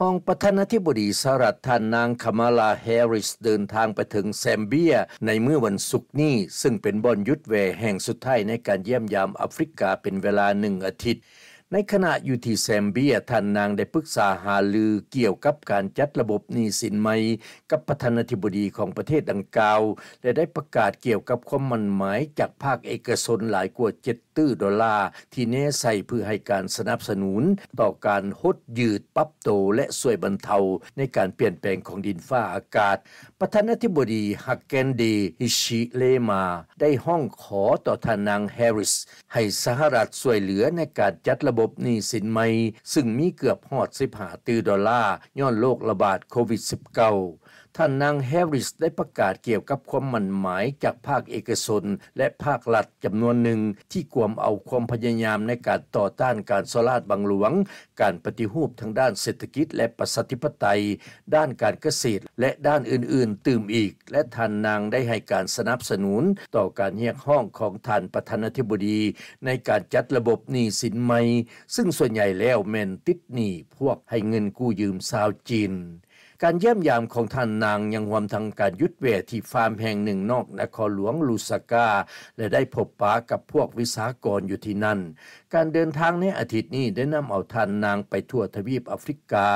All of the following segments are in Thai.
ห้องประธานาธิบดีสหรัฐท่านนางคามาลาแฮริสเดินทางไปถึงแซมเบียในเมื่อวันศุกร์นี้ซึ่งเป็นบอนยุทธเวแห่งสุดท้ายในการเยี่ยมยามแอฟริกาเป็นเวลาหนึ่งอาทิตย์ในขณะอยู่ที่แซมเบีย ท่านนางได้ปรึกษาหาลือเกี่ยวกับการจัดระบบหนี้สินใหม่กับประธานาธิบดีของประเทศดังกล่าว และได้ประกาศเกี่ยวกับความมั่นหมาย จากภาคเอกชนหลายกว่า7ตื้อดอลลาร์ที่แน่ใส่เพื่อให้การสนับสนุน ต่อการหดยืดปรับโตและสวยบรรเทา ในการเปลี่ยนแปลงของดินฟ้าอากาศ ประธานาธิบดีฮักเกนดีฮิชิเลมาได้ห้องขอต่อท่านนางแฮริส ให้สหรัฐสวยเหลือในการจัดระบบบหนี้สินใหม่ ซึ่งมีเกือบหอดสิบหาตือดอลลาร์ย้อนโรคระบาดโควิด -19 ท่านนางแฮริสได้ประกาศเกี่ยวกับความมั่นหมายจากภาคเอกชนและภาครัฐจำนวนหนึ่งที่กวมเอาความพยายามในการต่อต้านการสลาดบังหลวง การปฏิรูปทางด้านเศรษฐกิจและประชทธิปไตยด้านการเกษตรและด้านอื่นๆ ตื่มอีกและท่านนางได้ให้การสนับสนุนต่อการเรียกห้องของท่านประธานาธิบดี ในการจัดระบบหนี้สินใหม่ซึ่งส่วนใหญ่แล้วแม่นติดหนี้พวกให้เงินกู้ยืมชาวจีนการเยี่ยมยามของท่านนางยังความทางการยุทธเวทที่ฟาร์มแห่งหนึ่งนอกนครหลวงลูสกา และได้พบปะกับพวกวิสากรอยู่ที่นั่น การเดินทางในอาทิตย์นี้ได้นำเอาท่านนางไปทั่วทวีปแอฟริกา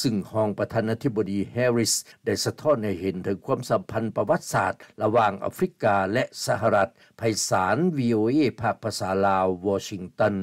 ซึ่งหองประธานาธิบดีแฮริสได้สะท้อนให้เห็นถึงความสัมพันธ์ประวัติศาสตร์ระหว่างแอฟริกาและสหรัฐไพศาลว o โอเอภาคภาษาลาววอชิงตัน